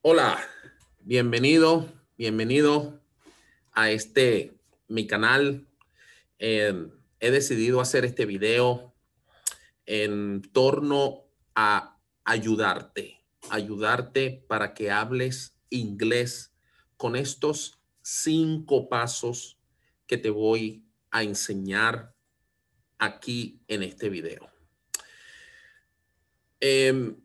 Hola, bienvenido, bienvenido a este, mi canal. Eh, he decidido hacer este video en torno a ayudarte, ayudarte para que hables inglés con estos cinco pasos que te voy a enseñar aquí en este video. Em,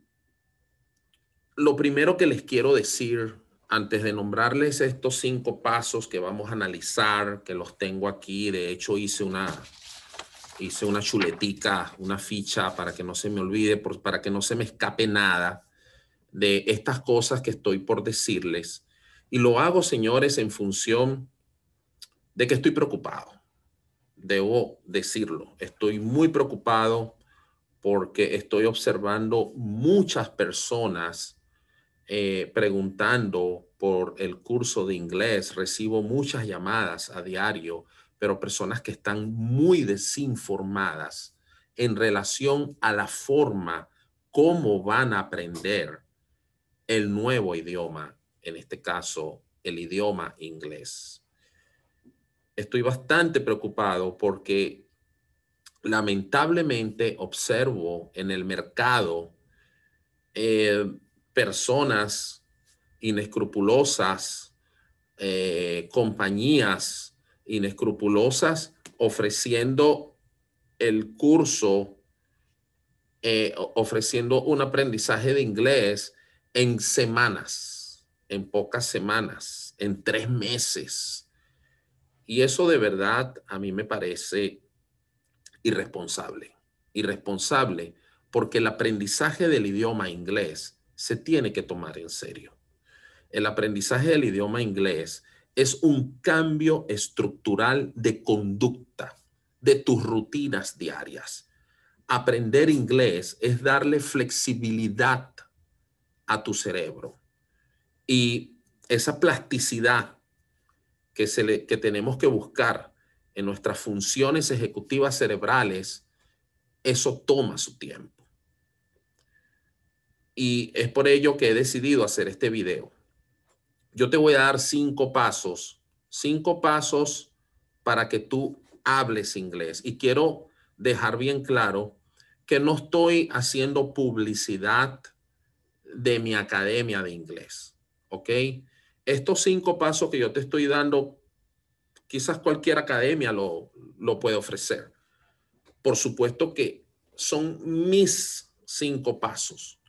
lo primero que les quiero decir antes de nombrarles estos cinco pasos que vamos a analizar, que los tengo aquí, de hecho hice una, hice una chuletica, una ficha para que no se me olvide, para que no se me escape nada de estas cosas que estoy por decirles. Y lo hago, señores, en función de que estoy preocupado. Debo decirlo, estoy muy preocupado porque estoy observando muchas personas eh, preguntando por el curso de inglés, recibo muchas llamadas a diario, pero personas que están muy desinformadas en relación a la forma cómo van a aprender el nuevo idioma, en este caso el idioma inglés. Estoy bastante preocupado porque lamentablemente observo en el mercado eh, personas inescrupulosas, eh, compañías inescrupulosas ofreciendo el curso, eh, ofreciendo un aprendizaje de inglés en semanas, en pocas semanas, en tres meses. Y eso de verdad a mí me parece irresponsable, irresponsable, porque el aprendizaje del idioma inglés se tiene que tomar en serio. El aprendizaje del idioma inglés es un cambio estructural de conducta, de tus rutinas diarias. Aprender inglés es darle flexibilidad a tu cerebro y esa plasticidad que, tenemos que buscar en nuestras funciones ejecutivas cerebrales, eso toma su tiempo y es por ello que he decidido hacer este video. Yo te voy a dar cinco pasos, cinco pasos para que tú hables inglés. Y quiero dejar bien claro que no estoy haciendo publicidad de mi academia de inglés, ¿ok? Estos cinco pasos que yo te estoy dando, quizás cualquier academia lo, lo puede ofrecer. Por supuesto que son mis cinco pasos.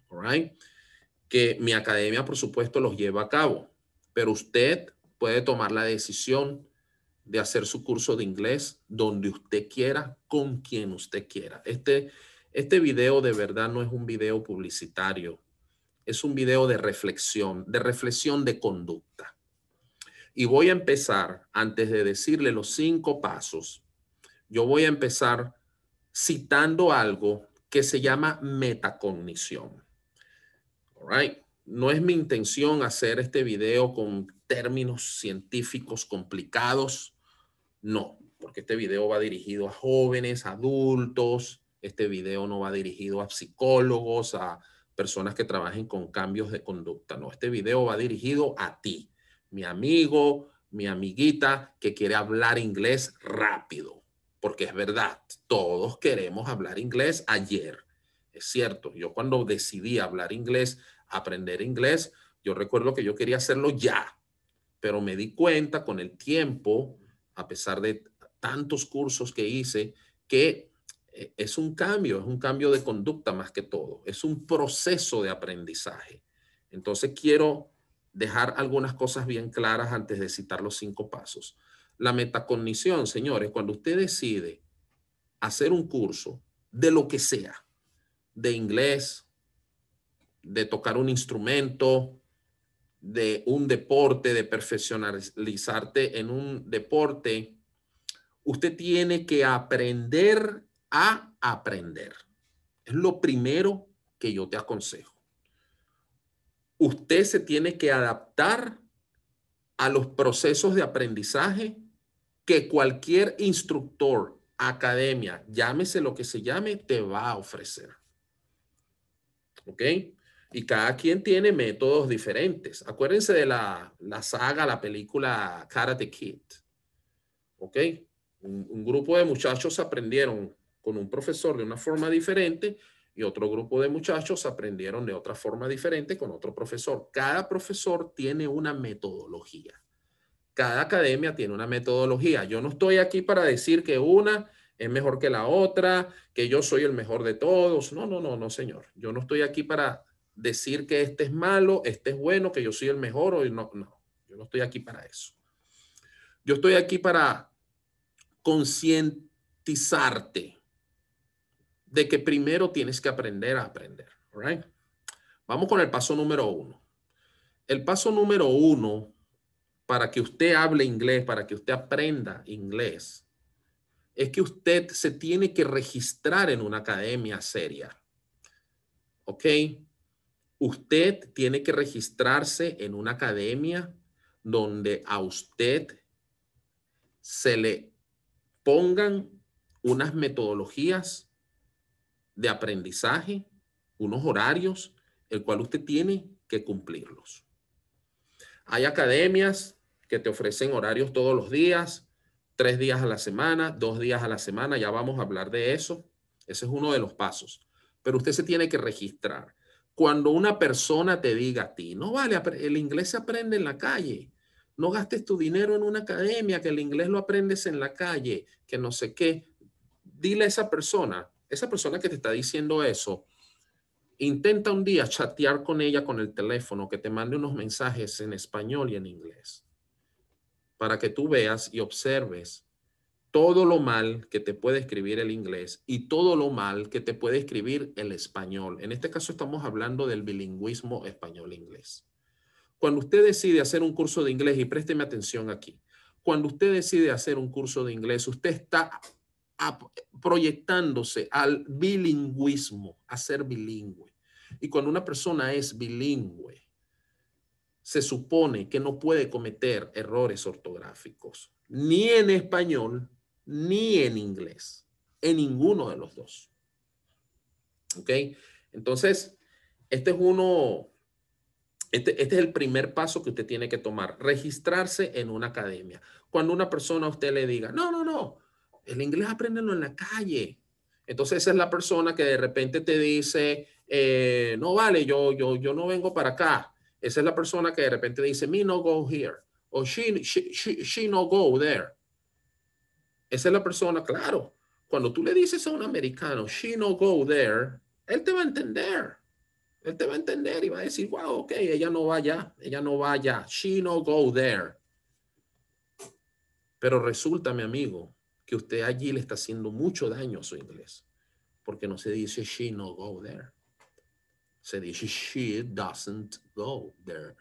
Que mi academia, por supuesto, los lleva a cabo, pero usted puede tomar la decisión de hacer su curso de inglés donde usted quiera, con quien usted quiera. Este, este video de verdad no es un video publicitario, es un video de reflexión, de reflexión de conducta. Y voy a empezar, antes de decirle los cinco pasos, yo voy a empezar citando algo que se llama metacognición. No es mi intención hacer este video con términos científicos complicados. No, porque este video va dirigido a jóvenes, adultos. Este video no va dirigido a psicólogos, a personas que trabajen con cambios de conducta. No, este video va dirigido a ti, mi amigo, mi amiguita que quiere hablar inglés rápido, porque es verdad, todos queremos hablar inglés ayer. Es cierto, yo cuando decidí hablar inglés, aprender inglés, yo recuerdo que yo quería hacerlo ya, pero me di cuenta con el tiempo, a pesar de tantos cursos que hice, que eh, es un cambio, es un cambio de conducta más que todo, es un proceso de aprendizaje. Entonces quiero dejar algunas cosas bien claras antes de citar los cinco pasos. La metacognición, señores, cuando usted decide hacer un curso de lo que sea, de inglés, de tocar un instrumento, de un deporte, de profesionalizarte en un deporte, usted tiene que aprender a aprender. Es lo primero que yo te aconsejo. Usted se tiene que adaptar a los procesos de aprendizaje que cualquier instructor, academia, llámese lo que se llame, te va a ofrecer. ¿ok? Y cada quien tiene métodos diferentes. Acuérdense de la, saga, la película Karate Kid, ¿ok? un, grupo de muchachos aprendieron con un profesor de una forma diferente y otro grupo de muchachos aprendieron de otra forma diferente con otro profesor. Cada profesor tiene una metodología. Cada academia tiene una metodología. Yo no estoy aquí para decir que una es mejor que la otra, que yo soy el mejor de todos. No, no, no, no, señor. Yo no estoy aquí para decir que este es malo, este es bueno, que yo soy el mejor. O no, no, yo no estoy aquí para eso. Yo estoy aquí para concientizarte de que primero tienes que aprender a aprender. Vamos con el paso número uno. El paso número uno para que usted hable inglés, para que usted aprenda inglés, es que usted se tiene que registrar en una academia seria. ¿Ok? Usted tiene que registrarse en una academia donde a usted se le pongan unas metodologías de aprendizaje, unos horarios, el cual usted tiene que cumplirlos. Hay academias que te ofrecen horarios todos los días, tres días a la semana, dos días a la semana, ya vamos a hablar de eso. Ese es uno de los pasos. Pero usted se tiene que registrar. Cuando una persona te diga a ti, no vale, el inglés se aprende en la calle, no gastes tu dinero en una academia, que el inglés lo aprendes en la calle, que no sé qué, dile a esa persona, esa persona que te está diciendo eso, intenta un día chatear con ella con el teléfono, que te mande unos mensajes en español y en inglés para que tú veas y observes todo lo mal que te puede escribir el inglés y todo lo mal que te puede escribir el español. En este caso estamos hablando del bilingüismo español-inglés. E cuando usted decide hacer un curso de inglés, y présteme atención aquí, cuando usted decide hacer un curso de inglés, usted está proyectándose al bilingüismo, a ser bilingüe. Y cuando una persona es bilingüe, se supone que no puede cometer errores ortográficos, ni en español, ni en inglés, en ninguno de los dos. ¿Ok? Entonces, este es uno, este, este, es el primer paso que usted tiene que tomar, registrarse en una academia. Cuando una persona a usted le diga, no, no, no, el inglés apréndelo en la calle. Entonces esa es la persona que de repente te dice, eh, no vale, yo, yo, yo no vengo para acá. Esa es la persona que de repente dice, me no go here, o she, no go there. Esa es la persona, claro. Cuando tú le dices a un americano, she no go there, él te va a entender. Él te va a entender y va a decir, wow, ok, ella no va allá, ella no va allá, she no go there. Pero resulta, mi amigo, que usted allí le está haciendo mucho daño a su inglés, porque no se dice she no go there se dice she doesn't go there.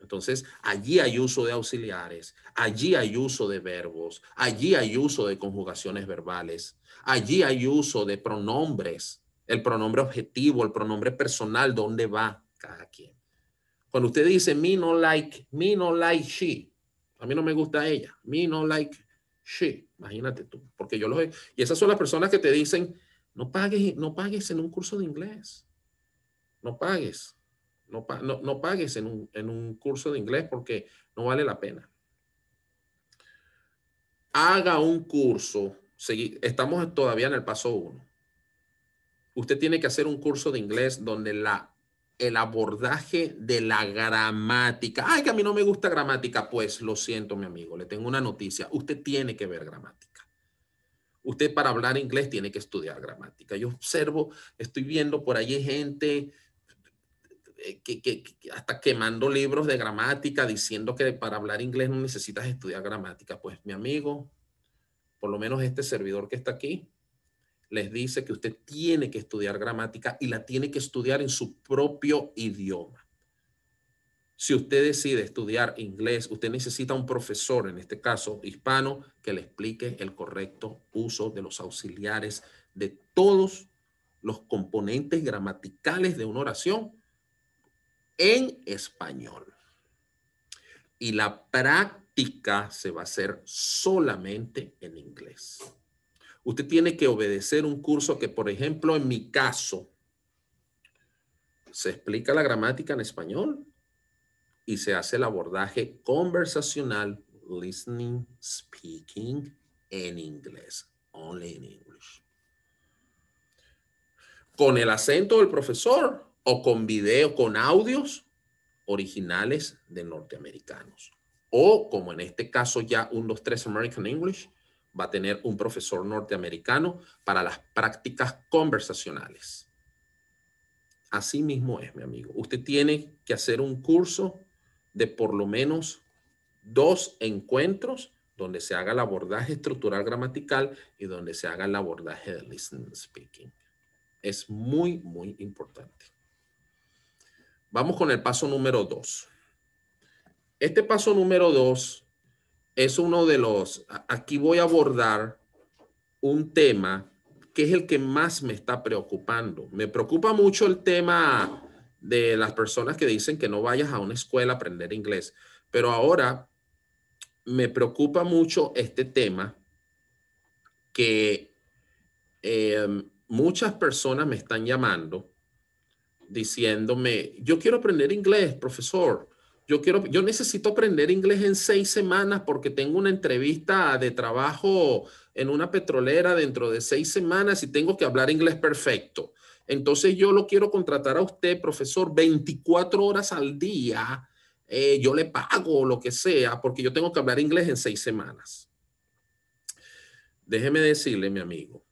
Entonces, allí hay uso de auxiliares, allí hay uso de verbos, allí hay uso de conjugaciones verbales, allí hay uso de pronombres, el pronombre objetivo, el pronombre personal, dónde va cada quien. Cuando usted dice me no like, me no like she, a mí no me gusta ella, me no like she, imagínate tú, porque yo lo y esas son las personas que te dicen no pagues, no pagues en un curso de inglés. No pagues. No, pagues en un, curso de inglés porque no vale la pena. Haga un curso. Estamos todavía en el paso uno. Usted tiene que hacer un curso de inglés donde el abordaje de la gramática. Ay, que a mí no me gusta gramática. Pues lo siento, mi amigo, le tengo una noticia. Usted tiene que ver gramática usted para hablar inglés tiene que estudiar gramática. Yo observo, estoy viendo por allí gente eh, que, que, hasta quemando libros de gramática, diciendo que para hablar inglés no necesitas estudiar gramática. Pues mi amigo, por lo menos este servidor que está aquí, les dice que usted tiene que estudiar gramática y la tiene que estudiar en su propio idioma. Si usted decide estudiar inglés, usted necesita un profesor, en este caso hispano, que le explique el correcto uso de los auxiliares de todos los componentes gramaticales de una oración en español. Y la práctica se va a hacer solamente en inglés. Usted tiene que obedecer un curso que, por ejemplo, en mi caso, se explica la gramática en español, y se hace el abordaje conversacional, listening, speaking, en inglés, only in English. Con el acento del profesor o con video, con audios originales de norteamericanos. O como en este caso ya un dos, tres American English, va a tener un profesor norteamericano para las prácticas conversacionales. Así mismo es, mi amigo. Usted tiene que hacer un curso de por lo menos dos encuentros donde se haga el abordaje estructural gramatical y donde se haga el abordaje de listening speaking. Es muy, muy importante. Vamos con el paso número dos. Este paso número dos es uno de los, aquí voy a abordar un tema que es el que más me está preocupando. Me preocupa mucho el tema de las personas que dicen que no vayas a una escuela a aprender inglés. Pero ahora me preocupa mucho este tema que em, muchas personas me están llamando diciéndome, yo quiero aprender inglés, profesor. Yo, quiero, yo necesito aprender inglés en seis semanas porque tengo una entrevista de trabajo en una petrolera dentro de seis semanas y tengo que hablar inglés perfecto. Entonces yo lo quiero contratar a usted, profesor, 24 horas al día. Eh, yo le pago lo que sea, porque yo tengo que hablar inglés en seis semanas. Déjeme decirle, mi amigo,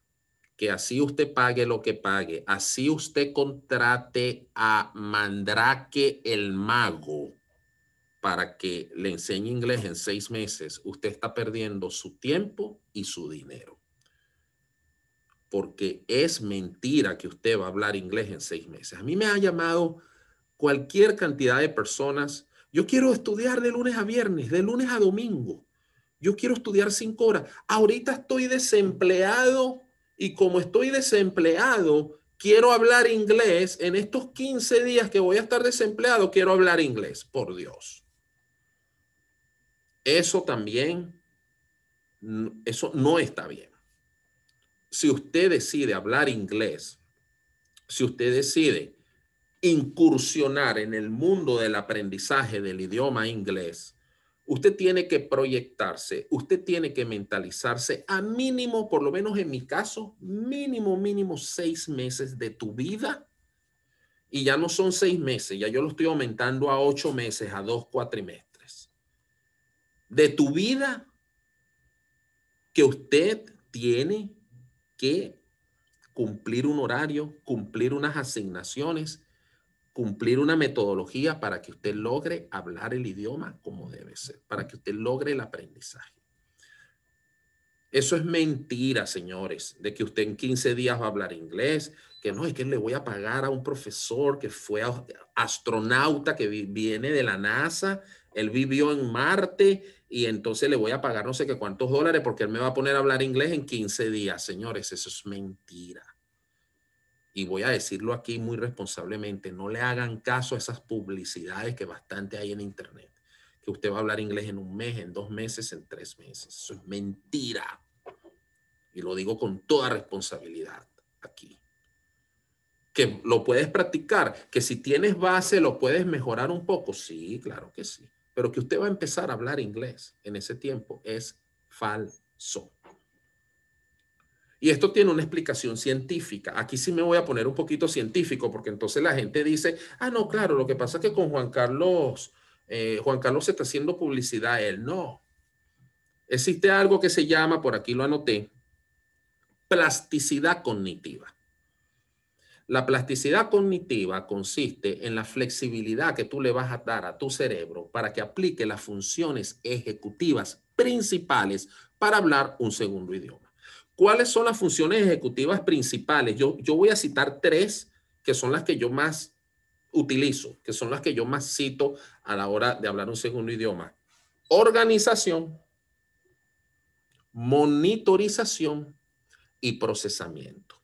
que así usted pague lo que pague, así usted contrate a Mandrake el mago para que le enseñe inglés en seis meses, usted está perdiendo su tiempo y su dinero porque es mentira que usted va a hablar inglés en seis meses. A mí me ha llamado cualquier cantidad de personas. Yo quiero estudiar de lunes a viernes, de lunes a domingo. Yo quiero estudiar cinco horas. Ahorita estoy desempleado y como estoy desempleado, quiero hablar inglés. En estos 15 días que voy a estar desempleado, quiero hablar inglés, por Dios. Eso también, eso no está bien si usted decide hablar inglés, si usted decide incursionar en el mundo del aprendizaje del idioma inglés, usted tiene que proyectarse, usted tiene que mentalizarse a mínimo, por lo menos en mi caso, mínimo, mínimo seis meses de tu vida. Y ya no son seis meses, ya yo lo estoy aumentando a ocho meses, a dos cuatrimestres. De tu vida que usted tiene que cumplir un horario, cumplir unas asignaciones, cumplir una metodología para que usted logre hablar el idioma como debe ser, para que usted logre el aprendizaje. Eso es mentira, señores, de que usted en 15 días va a hablar inglés, que no, es que le voy a pagar a un profesor que fue astronauta, que viene de la NASA, él vivió en Marte y entonces le voy a pagar no sé qué cuántos dólares porque él me va a poner a hablar inglés en 15 días. Señores, eso es mentira. Y voy a decirlo aquí muy responsablemente, no le hagan caso a esas publicidades que bastante hay en Internet, que usted va a hablar inglés en un mes, en dos meses, en tres meses. Eso es mentira. Y lo digo con toda responsabilidad aquí que lo puedes practicar, que si tienes base lo puedes mejorar un poco. Sí, claro que sí pero que usted va a empezar a hablar inglés en ese tiempo es falso. Y esto tiene una explicación científica. Aquí sí me voy a poner un poquito científico, porque entonces la gente dice, ah, no, claro, lo que pasa es que con Juan Carlos, eh, Juan Carlos se está haciendo publicidad a él. No. Existe algo que se llama, por aquí lo anoté, plasticidad cognitiva. La plasticidad cognitiva consiste en la flexibilidad que tú le vas a dar a tu cerebro para que aplique las funciones ejecutivas principales para hablar un segundo idioma. ¿Cuáles son las funciones ejecutivas principales? Yo, yo voy a citar tres que son las que yo más utilizo, que son las que yo más cito a la hora de hablar un segundo idioma. Organización, monitorización y procesamiento.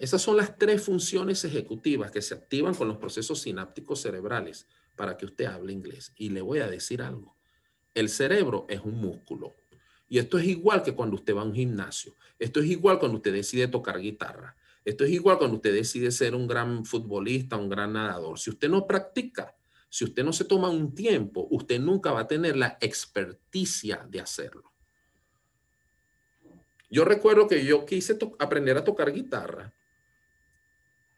Esas son las tres funciones ejecutivas que se activan con los procesos sinápticos cerebrales para que usted hable inglés. Y le voy a decir algo. El cerebro es un músculo. Y esto es igual que cuando usted va a un gimnasio. Esto es igual cuando usted decide tocar guitarra. Esto es igual cuando usted decide ser un gran futbolista, un gran nadador. Si usted no practica, si usted no se toma un tiempo, usted nunca va a tener la experticia de hacerlo. Yo recuerdo que yo quise aprender a tocar guitarra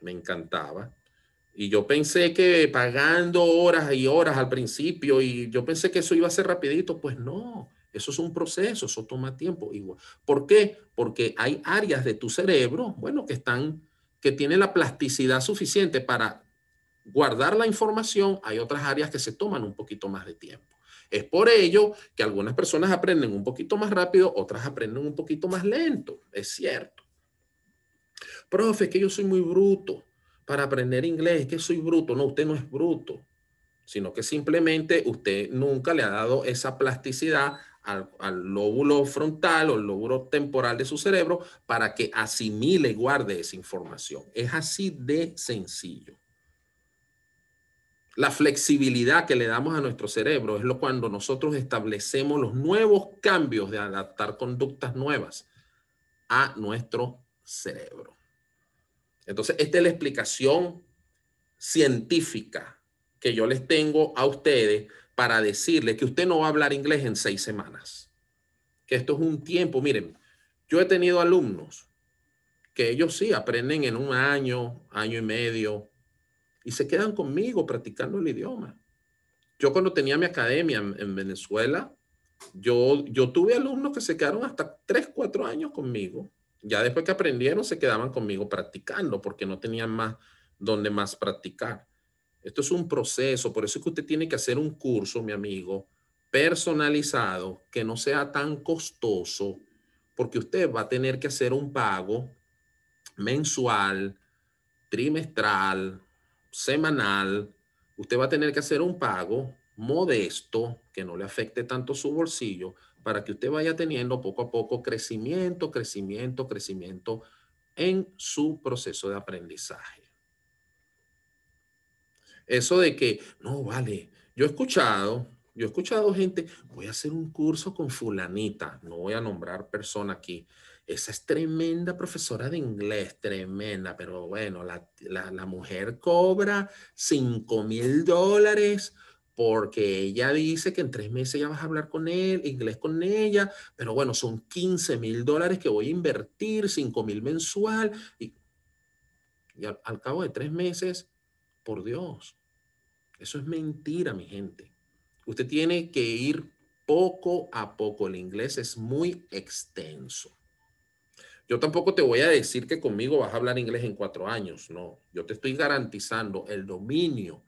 me encantaba. Y yo pensé que pagando horas y horas al principio, y yo pensé que eso iba a ser rapidito, pues no, eso es un proceso, eso toma tiempo. ¿Por qué? Porque hay áreas de tu cerebro, bueno, que están, que tienen la plasticidad suficiente para guardar la información, hay otras áreas que se toman un poquito más de tiempo. Es por ello que algunas personas aprenden un poquito más rápido, otras aprenden un poquito más lento, es cierto profe, que yo soy muy bruto para aprender inglés, que soy bruto. No, usted no es bruto, sino que simplemente usted nunca le ha dado esa plasticidad al, lóbulo frontal o el lóbulo temporal de su cerebro para que asimile y guarde esa información. Es así de sencillo. La flexibilidad que le damos a nuestro cerebro es lo cuando nosotros establecemos los nuevos cambios de adaptar conductas nuevas a nuestro cerebro. Entonces, esta es la explicación científica que yo les tengo a ustedes para decirles que usted no va a hablar inglés en seis semanas. Que esto es un tiempo. Miren, yo he tenido alumnos que ellos sí aprenden en un año, año y medio, y se quedan conmigo practicando el idioma. Yo cuando tenía mi academia en, Venezuela, yo, yo tuve alumnos que se quedaron hasta tres, cuatro años conmigo ya después que aprendieron, se quedaban conmigo practicando porque no tenían más donde más practicar. Esto es un proceso, por eso es que usted tiene que hacer un curso, mi amigo, personalizado, que no sea tan costoso, porque usted va a tener que hacer un pago mensual, trimestral, semanal. Usted va a tener que hacer un pago modesto, que no le afecte tanto su bolsillo, para que usted vaya teniendo poco a poco crecimiento, crecimiento, crecimiento en su proceso de aprendizaje. Eso de que, no, vale, yo he escuchado, yo he escuchado gente, voy a hacer un curso con fulanita, no voy a nombrar persona aquí. Esa es tremenda profesora de inglés, tremenda, pero bueno, la, mujer cobra 5 mil dólares porque ella dice que en tres meses ya vas a hablar con él, inglés con ella, pero bueno, son 15 mil dólares que voy a invertir, 5 mil mensual, y, al, al, cabo de tres meses, por Dios, eso es mentira, mi gente. Usted tiene que ir poco a poco, el inglés es muy extenso. Yo tampoco te voy a decir que conmigo vas a hablar inglés en cuatro años, no, yo te estoy garantizando el dominio,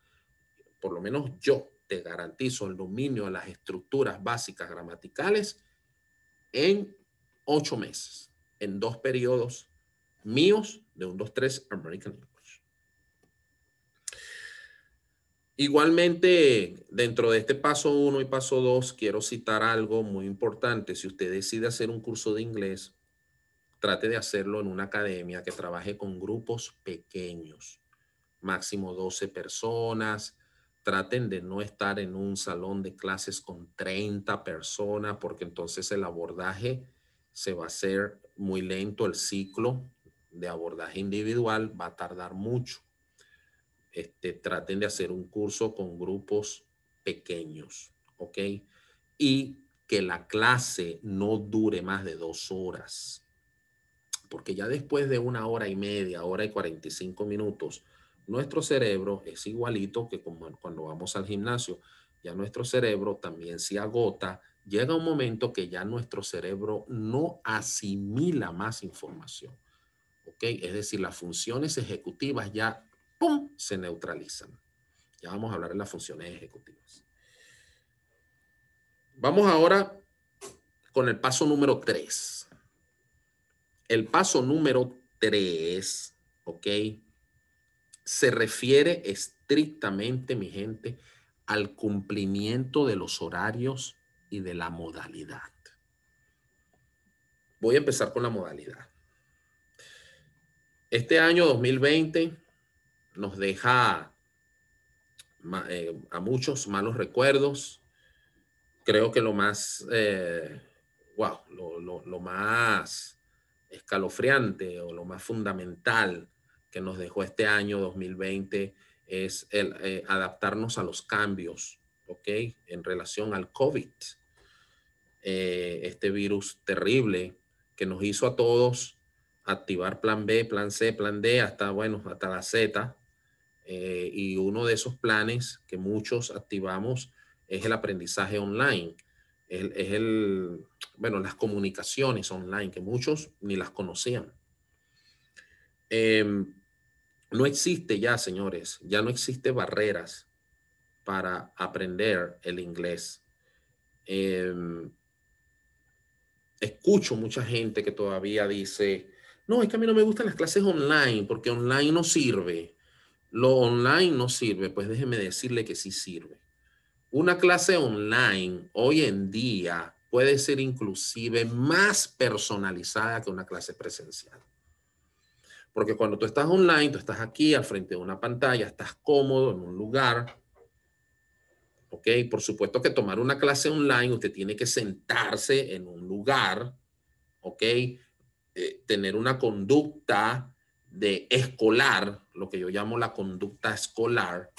por lo menos yo te garantizo el dominio de las estructuras básicas gramaticales en ocho meses, en dos periodos míos de un 2, 3 American English. Igualmente, dentro de este paso 1 y paso 2, quiero citar algo muy importante. Si usted decide hacer un curso de inglés, trate de hacerlo en una academia que trabaje con grupos pequeños, máximo 12 personas, traten de no estar en un salón de clases con 30 personas porque entonces el abordaje se va a hacer muy lento, el ciclo de abordaje individual va a tardar mucho. Este, traten de hacer un curso con grupos pequeños, ¿ok? Y que la clase no dure más de dos horas, porque ya después de una hora y media, hora y 45 minutos, nuestro cerebro es igualito que cuando vamos al gimnasio. Ya nuestro cerebro también se agota. Llega un momento que ya nuestro cerebro no asimila más información. ¿Ok? Es decir, las funciones ejecutivas ya se neutralizan. Ya vamos a hablar de las funciones ejecutivas. Vamos ahora con el paso número 3. El paso número 3, ¿ok? se refiere estrictamente, mi gente, al cumplimiento de los horarios y de la modalidad. Voy a empezar con la modalidad. Este año 2020 nos deja eh, a muchos malos recuerdos. Creo que lo más, wow, eh, lo más escalofriante o lo más fundamental que nos dejó este año 2020 es el, eh, adaptarnos a los cambios, ¿ok? En relación al COVID, eh, este virus terrible que nos hizo a todos activar plan B, plan C, plan D, hasta, bueno, hasta la Z. Eh, y uno de esos planes que muchos activamos es el aprendizaje online, es, el, bueno, las comunicaciones online, que muchos ni las conocían. Em, no existe ya, señores, ya no existe barreras para aprender el inglés. Em, escucho mucha gente que todavía dice, no, es que a mí no me gustan las clases online porque online no sirve. Lo online no sirve, pues déjeme decirle que sí sirve. Una clase online hoy en día puede ser inclusive más personalizada que una clase presencial. Porque cuando tú estás online, tú estás aquí al frente de una pantalla, estás cómodo en un lugar. ¿Ok? Por supuesto que tomar una clase online, usted tiene que sentarse en un lugar. ¿Ok? Eh, tener una conducta de escolar, lo que yo llamo la conducta escolar.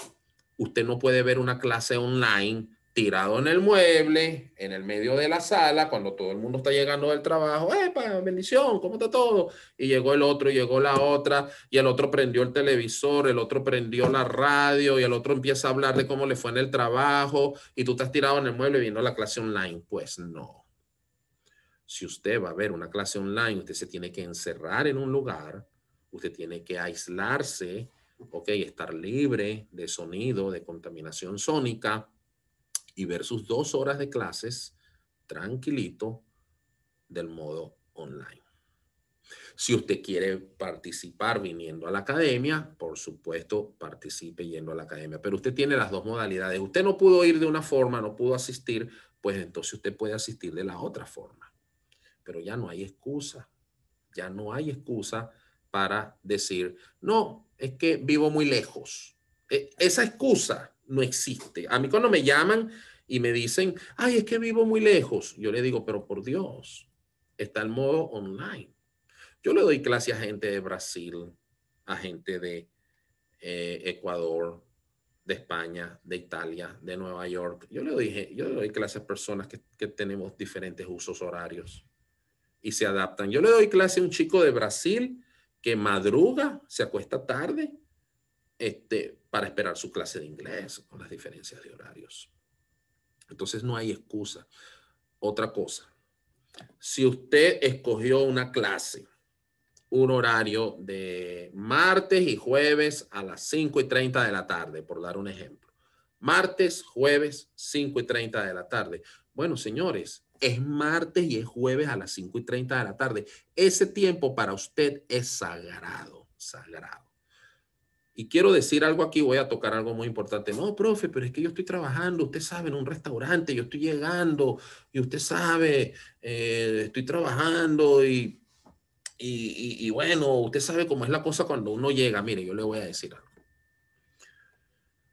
Usted no puede ver una clase online tirado en el mueble, en el medio de la sala, cuando todo el mundo está llegando del trabajo, ¡epa, bendición! ¿Cómo está todo? Y llegó el otro, y llegó la otra, y el otro prendió el televisor, el otro prendió la radio, y el otro empieza a hablar de cómo le fue en el trabajo, y tú estás tirado en el mueble viendo la clase online. Pues no. Si usted va a ver una clase online, usted se tiene que encerrar en un lugar, usted tiene que aislarse, ok, estar libre de sonido, de contaminación sónica y ver sus dos horas de clases tranquilito del modo online. Si usted quiere participar viniendo a la academia, por supuesto, participe yendo a la academia, pero usted tiene las dos modalidades. Usted no pudo ir de una forma, no pudo asistir, pues entonces usted puede asistir de la otra forma. Pero ya no hay excusa, ya no hay excusa para decir, no, es que vivo muy lejos. E, esa excusa no existe. A mí cuando me llaman y me dicen, ay, es que vivo muy lejos, yo le digo, pero por Dios, está el modo online. Yo le doy clase a gente de Brasil, a gente de eh, Ecuador, de España, de Italia, de Nueva York. Yo le doy, yo doy clases a personas que, que tenemos diferentes usos horarios y se adaptan. Yo le doy clase a un chico de Brasil que madruga, se acuesta tarde este, para esperar su clase de inglés con las diferencias de horarios. Entonces no hay excusa. Otra cosa, si usted escogió una clase, un horario de martes y jueves a las 5 y 30 de la tarde, por dar un ejemplo. Martes, jueves, 5 y 30 de la tarde. Bueno, señores, es martes y es jueves a las 5 y 30 de la tarde. Ese tiempo para usted es sagrado, sagrado. Y quiero decir algo aquí, voy a tocar algo muy importante. No, profe, pero es que yo estoy trabajando, usted sabe, en un restaurante, yo estoy llegando y usted sabe, eh, estoy trabajando y, y, bueno, usted sabe cómo es la cosa cuando uno llega. Mire, yo le voy a decir algo.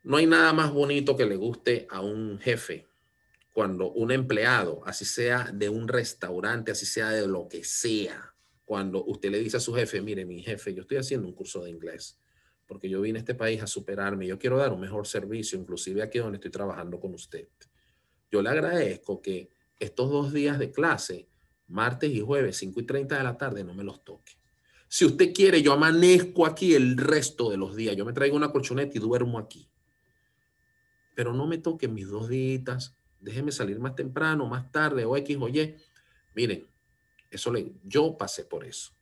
No hay nada más bonito que le guste a un jefe cuando un empleado, así sea de un restaurante, así sea de lo que sea, cuando usted le dice a su jefe, mire, mi jefe, yo estoy haciendo un curso de inglés porque yo vine a este país a superarme, yo quiero dar un mejor servicio, inclusive aquí donde estoy trabajando con usted. Yo le agradezco que estos dos días de clase, martes y jueves, 5 y 30 de la tarde, no me los toque. Si usted quiere, yo amanezco aquí el resto de los días. Yo me traigo una colchoneta y duermo aquí. Pero no me toquen mis dos días. Déjeme salir más temprano, más tarde, o X o Y. Miren, eso le, yo pasé por eso.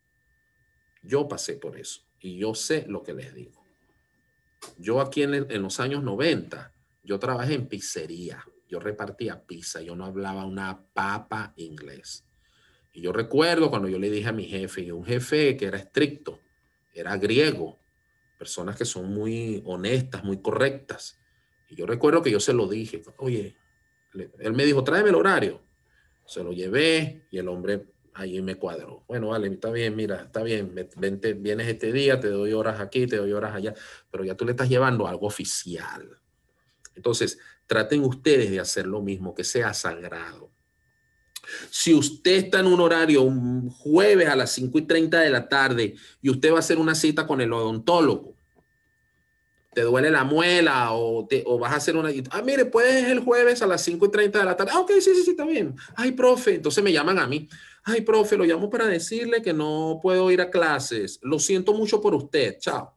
Yo pasé por eso. Y yo sé lo que les digo. Yo aquí en, los años 90, yo trabajé en pizzería, yo repartía pizza, yo no hablaba una papa inglés. Y yo recuerdo cuando yo le dije a mi jefe, y un jefe que era estricto, era griego, personas que son muy honestas, muy correctas. Y yo recuerdo que yo se lo dije, oye, él me dijo, tráeme el horario. Se lo llevé y el hombre ahí me cuadro. Bueno, vale, está bien, mira, está bien, vienes este día, te doy horas aquí, te doy horas allá, pero ya tú le estás llevando algo oficial. Entonces, traten ustedes de hacer lo mismo, que sea sagrado. Si usted está en un horario un jueves a las 5 y 30 de la tarde y usted va a hacer una cita con el odontólogo, te duele la muela o, te, o vas a hacer una... Ah, mire, puedes el jueves a las 5 y 30 de la tarde. Ah, ok, sí, sí, sí, está bien. Ay, profe, entonces me llaman a mí ay, profe, lo llamo para decirle que no puedo ir a clases. Lo siento mucho por usted, chao.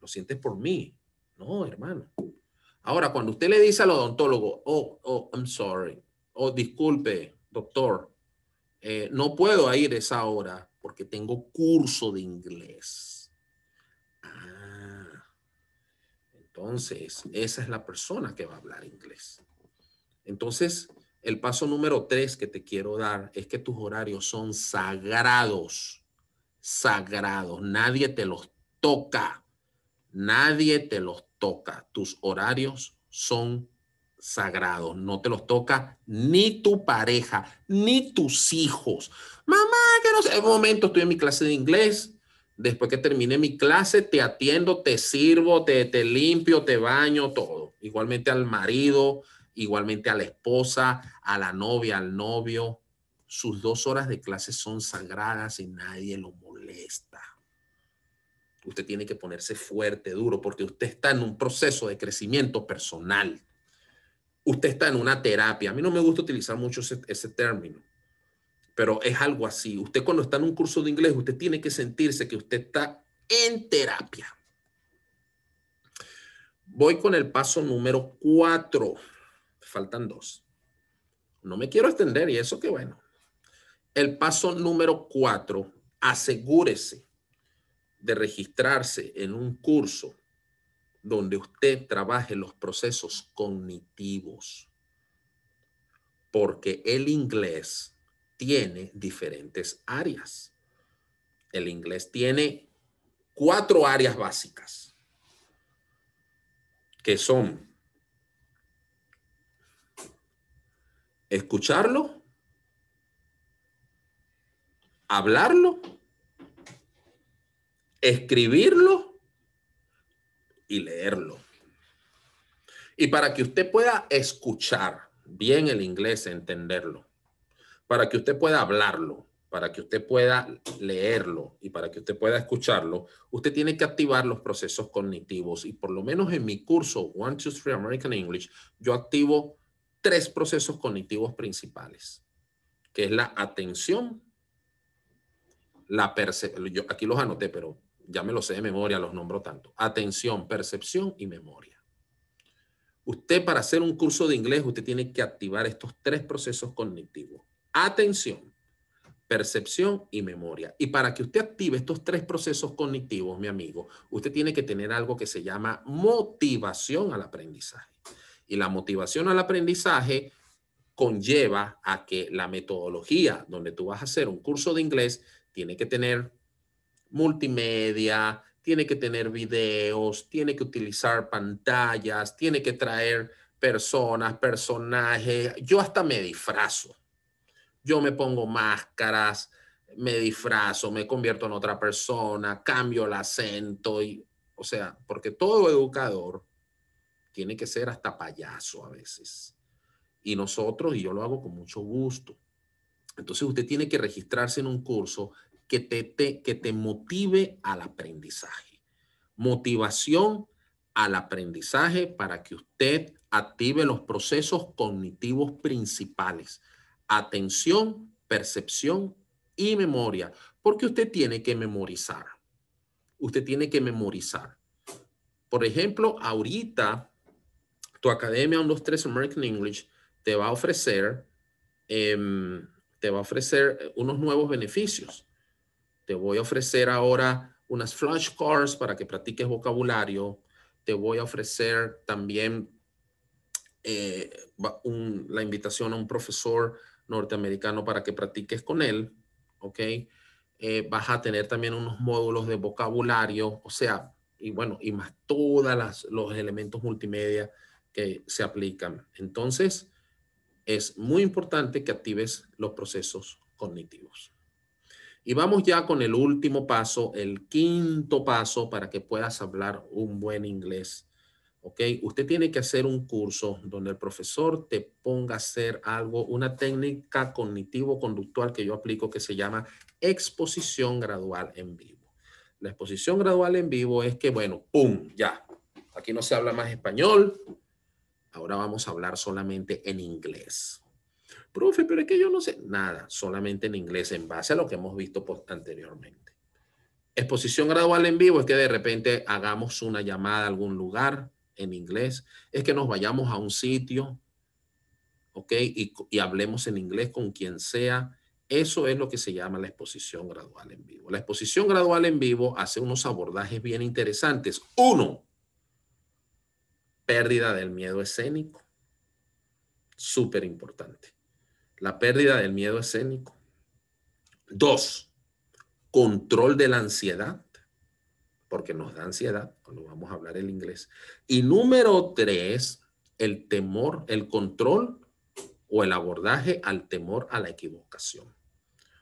Lo sientes por mí. No, hermano. Ahora, cuando usted le dice al odontólogo, oh, oh, I'm sorry, oh, disculpe, doctor, eh, no puedo ir esa hora porque tengo curso de inglés. Ah, entonces, esa es la persona que va a hablar inglés. Entonces, el paso número tres que te quiero dar es que tus horarios son sagrados, sagrados. Nadie te los toca, nadie te los toca. Tus horarios son sagrados, no te los toca ni tu pareja, ni tus hijos. Mamá, que no sé, un momento estoy en mi clase de inglés, después que termine mi clase, te atiendo, te sirvo, te, te limpio, te baño, todo. Igualmente al marido, igualmente a la esposa, a la novia, al novio. Sus dos horas de clase son sagradas y nadie lo molesta. Usted tiene que ponerse fuerte, duro, porque usted está en un proceso de crecimiento personal. Usted está en una terapia. A mí no me gusta utilizar mucho ese, término, pero es algo así. Usted cuando está en un curso de inglés, usted tiene que sentirse que usted está en terapia. Voy con el paso número cuatro. Faltan dos. No me quiero extender y eso que bueno. El paso número cuatro, asegúrese de registrarse en un curso donde usted trabaje los procesos cognitivos, porque el inglés tiene diferentes áreas. El inglés tiene cuatro áreas básicas, que son escucharlo, hablarlo, escribirlo y leerlo. Y para que usted pueda escuchar bien el inglés, entenderlo, para que usted pueda hablarlo, para que usted pueda leerlo y para que usted pueda escucharlo, usted tiene que activar los procesos cognitivos. Y por lo menos en mi curso One, Two, Three American English, yo activo tres procesos cognitivos principales, que es la atención, la percepción, yo aquí los anoté, pero ya me los sé de memoria, los nombro tanto, atención, percepción y memoria. Usted para hacer un curso de inglés, usted tiene que activar estos tres procesos cognitivos. Atención, percepción y memoria. Y para que usted active estos tres procesos cognitivos, mi amigo, usted tiene que tener algo que se llama motivación al aprendizaje. Y la motivación al aprendizaje conlleva a que la metodología donde tú vas a hacer un curso de inglés tiene que tener multimedia, tiene que tener videos, tiene que utilizar pantallas, tiene que traer personas, personajes. Yo hasta me disfrazo. Yo me pongo máscaras, me disfrazo, me convierto en otra persona, cambio el acento y, o sea, porque todo educador tiene que ser hasta payaso a veces. Y nosotros, y yo lo hago con mucho gusto. Entonces usted tiene que registrarse en un curso que te, que te motive al aprendizaje. Motivación al aprendizaje para que usted active los procesos cognitivos principales. Atención, percepción y memoria. Porque usted tiene que memorizar. Usted tiene que memorizar. Por ejemplo, ahorita tu academia 123 American English te va a ofrecer, em, te va a ofrecer unos nuevos beneficios. Te voy a ofrecer ahora unas flashcards para que practiques vocabulario. Te voy a ofrecer también eh, la invitación a un profesor norteamericano para que practiques con él. ¿Ok? Eh, vas a tener también unos módulos de vocabulario, o sea, y bueno, y más todos los elementos multimedia que se aplican. Entonces, es muy importante que actives los procesos cognitivos. Y vamos ya con el último paso, el quinto paso para que puedas hablar un buen inglés. ¿Ok? Usted tiene que hacer un curso donde el profesor te ponga a hacer algo, una técnica cognitivo-conductual que yo aplico que se llama exposición gradual en vivo. La exposición gradual en vivo es que, bueno, ¡pum! Ya. Aquí no se habla más español, Ahora vamos a hablar solamente en inglés. Profe, pero es que yo no sé nada, solamente en inglés, en base a lo que hemos visto pues, anteriormente. Exposición gradual en vivo es que de repente hagamos una llamada a algún lugar en inglés, es que nos vayamos a un sitio, ¿ok? Y, hablemos en inglés con quien sea. Eso es lo que se llama la exposición gradual en vivo. La exposición gradual en vivo hace unos abordajes bien interesantes. Uno, pérdida del miedo escénico. Súper importante. La pérdida del miedo escénico. Dos, control de la ansiedad, porque nos da ansiedad cuando vamos a hablar el inglés. Y número tres, el temor, el control o el abordaje al temor a la equivocación.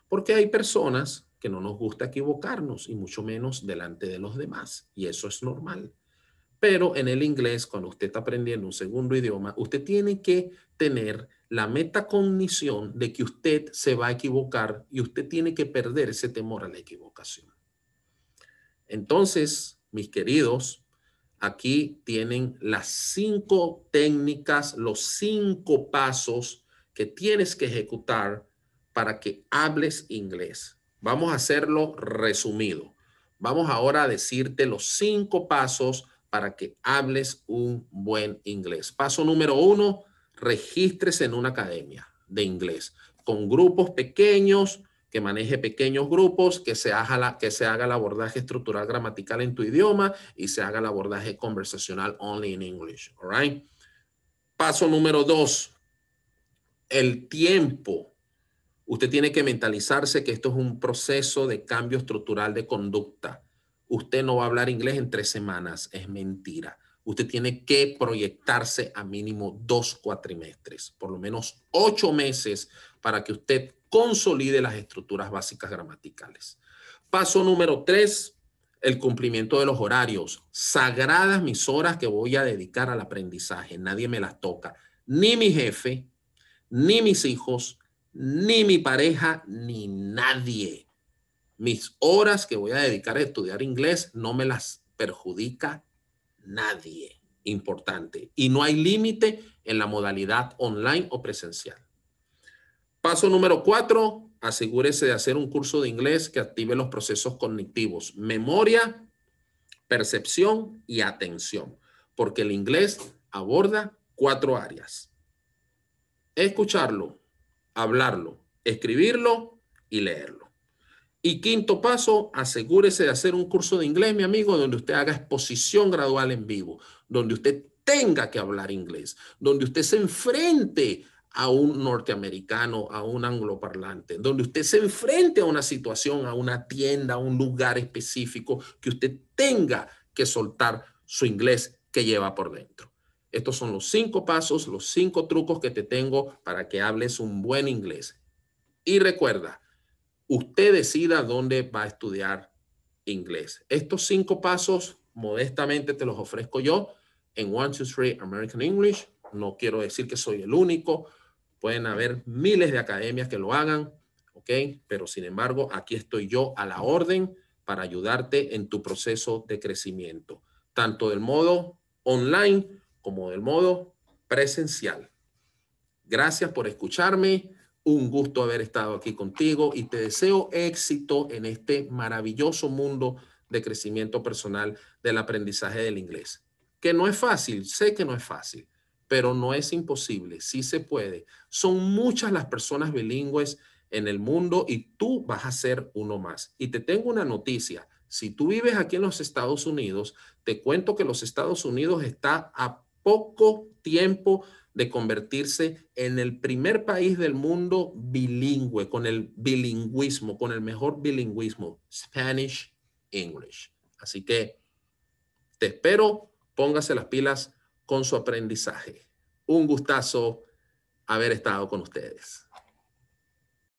Porque hay personas que no nos gusta equivocarnos y mucho menos delante de los demás. Y eso es normal. Pero en el inglés, cuando usted está aprendiendo un segundo idioma, usted tiene que tener la metacognición de que usted se va a equivocar y usted tiene que perder ese temor a la equivocación. Entonces, mis queridos, aquí tienen las cinco técnicas, los cinco pasos que tienes que ejecutar para que hables inglés. Vamos a hacerlo resumido. Vamos ahora a decirte los cinco pasos para que hables un buen inglés. Paso número uno, regístrese en una academia de inglés con grupos pequeños, que maneje pequeños grupos, que se, haga que se haga el abordaje estructural gramatical en tu idioma y se haga el abordaje conversacional only in English. Paso número dos, el tiempo. Usted tiene que mentalizarse que esto es un proceso de cambio estructural de conducta usted no va a hablar inglés en tres semanas. Es mentira. Usted tiene que proyectarse a mínimo dos cuatrimestres, por lo menos ocho meses para que usted consolide las estructuras básicas gramaticales. Paso número tres, el cumplimiento de los horarios. Sagradas mis horas que voy a dedicar al aprendizaje. Nadie me las toca. Ni mi jefe, ni mis hijos, ni mi pareja, ni nadie. Mis horas que voy a dedicar a estudiar inglés no me las perjudica nadie. Importante. Y no hay límite en la modalidad online o presencial. Paso número cuatro, asegúrese de hacer un curso de inglés que active los procesos cognitivos, memoria, percepción y atención, porque el inglés aborda cuatro áreas. Escucharlo, hablarlo, escribirlo y leerlo. Y quinto paso, asegúrese de hacer un curso de inglés, mi amigo, donde usted haga exposición gradual en vivo, donde usted tenga que hablar inglés, donde usted se enfrente a un norteamericano, a un angloparlante, donde usted se enfrente a una situación, a una tienda, a un lugar específico, que usted tenga que soltar su inglés que lleva por dentro. Estos son los cinco pasos, los cinco trucos que te tengo para que hables un buen inglés. Y recuerda, usted decida dónde va a estudiar inglés. Estos cinco pasos, modestamente, te los ofrezco yo en One, Two, American English. No quiero decir que soy el único. Pueden haber miles de academias que lo hagan, ¿ok? Pero sin embargo, aquí estoy yo a la orden para ayudarte en tu proceso de crecimiento, tanto del modo online como del modo presencial. Gracias por escucharme un gusto haber estado aquí contigo y te deseo éxito en este maravilloso mundo de crecimiento personal del aprendizaje del inglés. Que no es fácil, sé que no es fácil, pero no es imposible, sí se puede. Son muchas las personas bilingües en el mundo y tú vas a ser uno más. Y te tengo una noticia. Si tú vives aquí en los Estados Unidos, te cuento que los Estados Unidos está a poco tiempo de convertirse en el primer país del mundo bilingüe, con el bilingüismo, con el mejor bilingüismo, Spanish, English. Así que te espero, póngase las pilas con su aprendizaje. Un gustazo haber estado con ustedes.